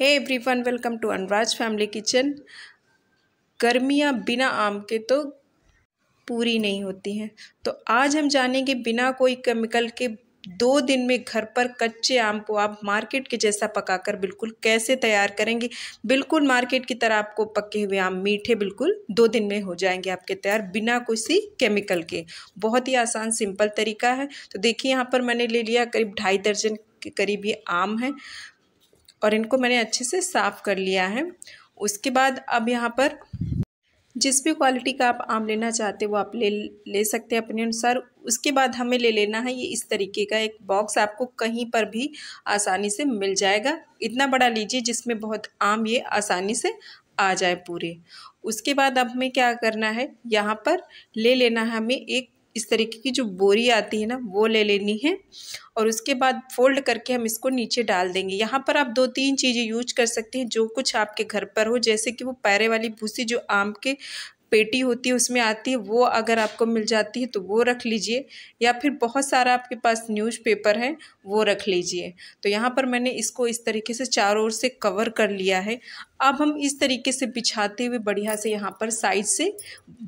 hey one welcome to Anuraj family kitchen गर्मियाँ बिना आम के तो पूरी नहीं होती हैं तो आज हम जानेंगे बिना कोई केमिकल के दो दिन में घर पर कच्चे आम को आप मार्केट के जैसा पकाकर बिल्कुल कैसे तैयार करेंगे बिल्कुल मार्केट की तरह आपको पके हुए आम मीठे बिल्कुल दो दिन में हो जाएंगे आपके तैयार बिना किसी केमिकल के बहुत ही आसान सिंपल तरीका है तो देखिए यहाँ पर मैंने ले लिया करीब ढाई दर्जन के करीब ये आम है और इनको मैंने अच्छे से साफ़ कर लिया है उसके बाद अब यहाँ पर जिस भी क्वालिटी का आप आम लेना चाहते हो आप ले ले सकते हैं अपने अनुसार उसके बाद हमें ले लेना है ये इस तरीके का एक बॉक्स आपको कहीं पर भी आसानी से मिल जाएगा इतना बड़ा लीजिए जिसमें बहुत आम ये आसानी से आ जाए पूरे उसके बाद अब हमें क्या करना है यहाँ पर ले लेना है हमें एक इस तरीके की जो बोरी आती है ना वो ले लेनी है और उसके बाद फोल्ड करके हम इसको नीचे डाल देंगे यहाँ पर आप दो तीन चीज़ें यूज कर सकते हैं जो कुछ आपके घर पर हो जैसे कि वो पैरे वाली भूसी जो आम के पेटी होती है उसमें आती है वो अगर आपको मिल जाती है तो वो रख लीजिए या फिर बहुत सारा आपके पास न्यूज़पेपर है वो रख लीजिए तो यहाँ पर मैंने इसको इस तरीके से चारों ओर से कवर कर लिया है अब हम इस तरीके से बिछाते हुए बढ़िया से यहाँ पर साइड से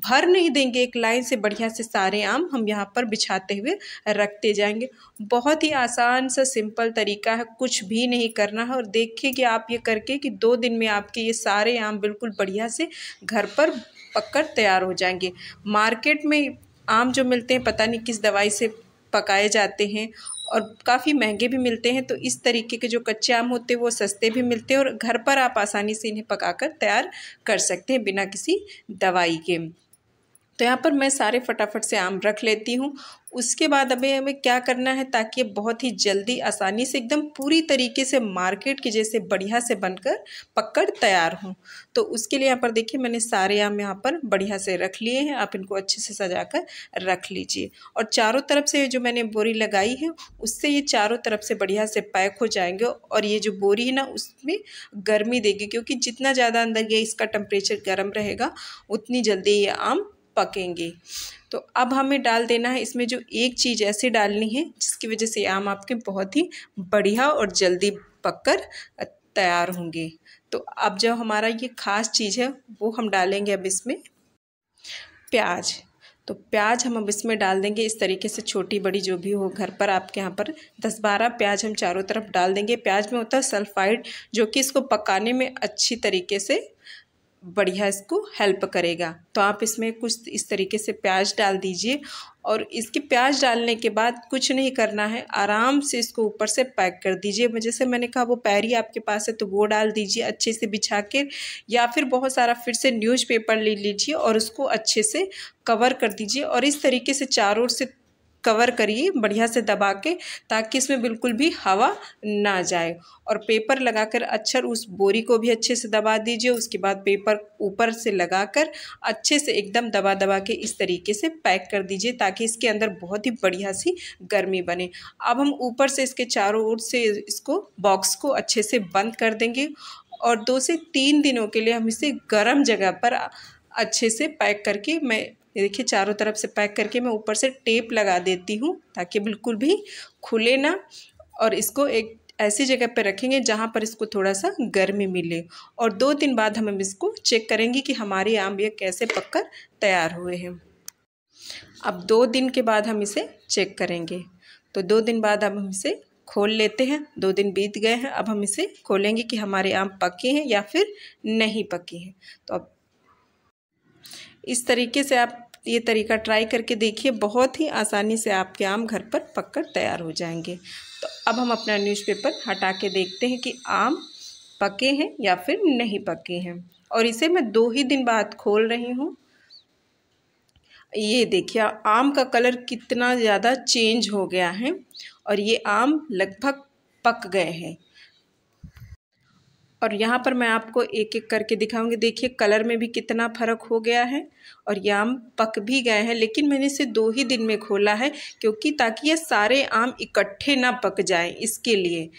भर नहीं देंगे एक लाइन से बढ़िया से सारे आम हम यहाँ पर बिछाते हुए रखते जाएंगे बहुत ही आसान सा सिंपल तरीका है कुछ भी नहीं करना है और देखिए कि आप ये करके कि दो दिन में आपके ये सारे आम बिल्कुल बढ़िया से घर पर पककर तैयार हो जाएंगे मार्केट में आम जो मिलते हैं पता नहीं किस दवाई से पकाए जाते हैं और काफ़ी महंगे भी मिलते हैं तो इस तरीके के जो कच्चे आम होते हैं वो सस्ते भी मिलते हैं और घर पर आप आसानी से इन्हें पकाकर तैयार कर सकते हैं बिना किसी दवाई के तो यहाँ पर मैं सारे फटाफट से आम रख लेती हूँ उसके बाद अभी हमें क्या करना है ताकि बहुत ही जल्दी आसानी से एकदम पूरी तरीके से मार्केट के जैसे बढ़िया से बनकर पकड़ तैयार हों तो उसके लिए यहाँ पर देखिए मैंने सारे आम यहाँ पर बढ़िया से रख लिए हैं आप इनको अच्छे से सजा कर रख लीजिए और चारों तरफ से जो मैंने बोरी लगाई है उससे ये चारों तरफ से बढ़िया से पैक हो जाएंगे और ये जो बोरी है ना उसमें गर्मी देगी क्योंकि जितना ज़्यादा अंदर ये इसका टेम्परेचर गर्म रहेगा उतनी जल्दी ये आम पकेंगे तो अब हमें डाल देना है इसमें जो एक चीज़ ऐसे डालनी है जिसकी वजह से आम आपके बहुत ही बढ़िया और जल्दी पककर तैयार होंगे तो अब जो हमारा ये खास चीज़ है वो हम डालेंगे अब इसमें प्याज तो प्याज हम अब इसमें डाल देंगे इस तरीके से छोटी बड़ी जो भी हो घर पर आपके यहाँ पर दस बारह प्याज हम चारों तरफ डाल देंगे प्याज में होता है सल्फाइड जो कि इसको पकाने में अच्छी तरीके से बढ़िया इसको हेल्प करेगा तो आप इसमें कुछ इस तरीके से प्याज डाल दीजिए और इसके प्याज डालने के बाद कुछ नहीं करना है आराम से इसको ऊपर से पैक कर दीजिए जैसे मैंने कहा वो पैरी आपके पास है तो वो डाल दीजिए अच्छे से बिछा के या फिर बहुत सारा फिर से न्यूज़पेपर ले लीजिए और उसको अच्छे से कवर कर दीजिए और इस तरीके से चारों ओर से कवर करिए बढ़िया से दबा के ताकि इसमें बिल्कुल भी हवा ना जाए और पेपर लगाकर अक्षर उस बोरी को भी अच्छे से दबा दीजिए उसके बाद पेपर ऊपर से लगाकर अच्छे से एकदम दबा दबा के इस तरीके से पैक कर दीजिए ताकि इसके अंदर बहुत ही बढ़िया सी गर्मी बने अब हम ऊपर से इसके चारों ओर से इसको बॉक्स को अच्छे से बंद कर देंगे और दो से तीन दिनों के लिए हम इसे गर्म जगह पर अच्छे से पैक करके मैं ये देखिए चारों तरफ से पैक करके मैं ऊपर से टेप लगा देती हूँ ताकि बिल्कुल भी खुले ना और इसको एक ऐसी जगह पर रखेंगे जहाँ पर इसको थोड़ा सा गर्मी मिले और दो दिन बाद हम इसको चेक करेंगे कि हमारे आम ये कैसे पककर तैयार हुए हैं अब दो दिन के बाद हम इसे चेक करेंगे तो दो दिन बाद अब हम इसे खोल लेते हैं दो दिन बीत गए हैं अब हम इसे खोलेंगे कि हमारे आम पके हैं या फिर नहीं पके हैं तो अब इस तरीके से आप ये तरीका ट्राई करके देखिए बहुत ही आसानी से आपके आम घर पर पककर तैयार हो जाएंगे तो अब हम अपना न्यूज़पेपर हटा के देखते हैं कि आम पके हैं या फिर नहीं पके हैं और इसे मैं दो ही दिन बाद खोल रही हूँ ये देखिए आम का कलर कितना ज़्यादा चेंज हो गया है और ये आम लगभग पक गए हैं और यहाँ पर मैं आपको एक एक करके दिखाऊंगी देखिए कलर में भी कितना फ़र्क हो गया है और ये आम पक भी गए हैं लेकिन मैंने इसे दो ही दिन में खोला है क्योंकि ताकि ये सारे आम इकट्ठे ना पक जाएं इसके लिए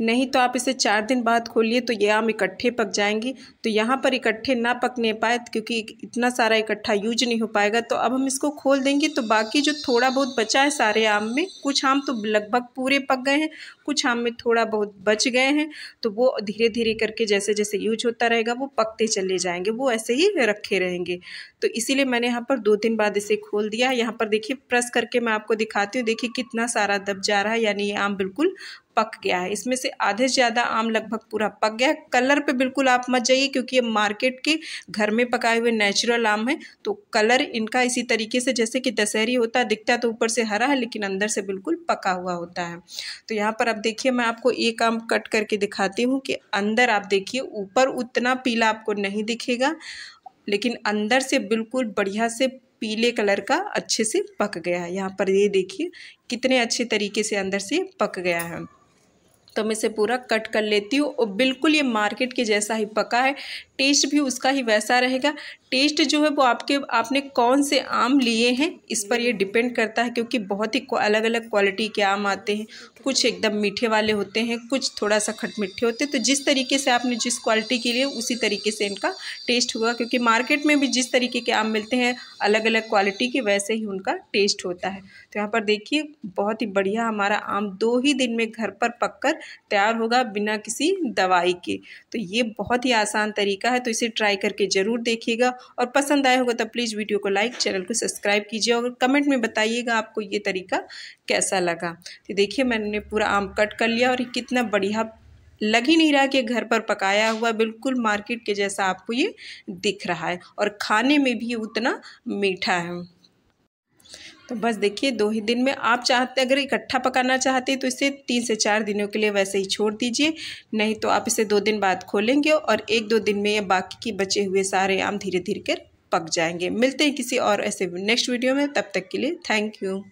नहीं तो आप इसे चार दिन बाद खोलिए तो ये आम इकट्ठे पक जाएंगे तो यहाँ पर इकट्ठे ना पकने पाए तो क्योंकि इतना सारा इकट्ठा यूज नहीं हो पाएगा तो अब हम इसको खोल देंगे तो बाकी जो थोड़ा बहुत बचा है सारे आम में कुछ आम तो लगभग पूरे पक गए हैं कुछ आम में थोड़ा बहुत बच गए हैं तो वो धीरे धीरे करके जैसे जैसे यूज होता रहेगा वो पकते चले जाएंगे वो ऐसे ही रखे रहेंगे तो इसीलिए मैंने यहाँ पर दो दिन बाद इसे खोल दिया यहाँ पर देखिए प्रेस करके मैं आपको दिखाती हूँ देखिए कितना सारा दब जा रहा है यानी ये आम बिल्कुल पक गया है इसमें से आधे से ज़्यादा आम लगभग पूरा पक गया है कलर पे बिल्कुल आप मत जाइए क्योंकि ये मार्केट के घर में पकाए हुए नेचुरल आम है तो कलर इनका इसी तरीके से जैसे कि दशहरी होता है दिखता तो ऊपर से हरा है लेकिन अंदर से बिल्कुल पका हुआ होता है तो यहाँ पर अब देखिए मैं आपको एक आम कट करके दिखाती हूँ कि अंदर आप देखिए ऊपर उतना पीला आपको नहीं दिखेगा लेकिन अंदर से बिल्कुल बढ़िया से पीले कलर का अच्छे से पक गया है यहाँ पर ये देखिए कितने अच्छे तरीके से अंदर से पक गया है तो मैं इसे पूरा कट कर लेती हूँ और बिल्कुल ये मार्केट के जैसा ही पका है टेस्ट भी उसका ही वैसा रहेगा टेस्ट जो है वो आपके आपने कौन से आम लिए हैं इस पर ये डिपेंड करता है क्योंकि बहुत ही अलग अलग क्वालिटी के आम आते हैं कुछ एकदम मीठे वाले होते हैं कुछ थोड़ा सा खट मीठे होते हैं तो जिस तरीके से आपने जिस क्वालिटी के लिए उसी तरीके से इनका टेस्ट होगा क्योंकि मार्केट में भी जिस तरीके के आम मिलते हैं अलग अलग क्वालिटी के वैसे ही उनका टेस्ट होता है तो यहाँ पर देखिए बहुत ही बढ़िया हमारा आम दो ही दिन में घर पर कर तैयार होगा बिना किसी दवाई के तो ये बहुत ही आसान तरीका है तो इसे ट्राई करके ज़रूर देखिएगा और पसंद आया होगा तो प्लीज़ वीडियो को लाइक चैनल को सब्सक्राइब कीजिए और कमेंट में बताइएगा आपको ये तरीका कैसा लगा तो देखिए मैंने पूरा आम कट कर लिया और कितना बढ़िया लग ही नहीं रहा कि घर पर पकाया हुआ बिल्कुल मार्केट के जैसा आपको ये दिख रहा है और खाने में भी उतना मीठा है तो बस देखिए दो ही दिन में आप चाहते अगर इकट्ठा पकाना चाहते हैं तो इसे तीन से चार दिनों के लिए वैसे ही छोड़ दीजिए नहीं तो आप इसे दो दिन बाद खोलेंगे और एक दो दिन में ये बाकी के बचे हुए सारे आम धीरे धीरे कर पक जाएंगे मिलते हैं किसी और ऐसे नेक्स्ट वीडियो में तब तक के लिए थैंक यू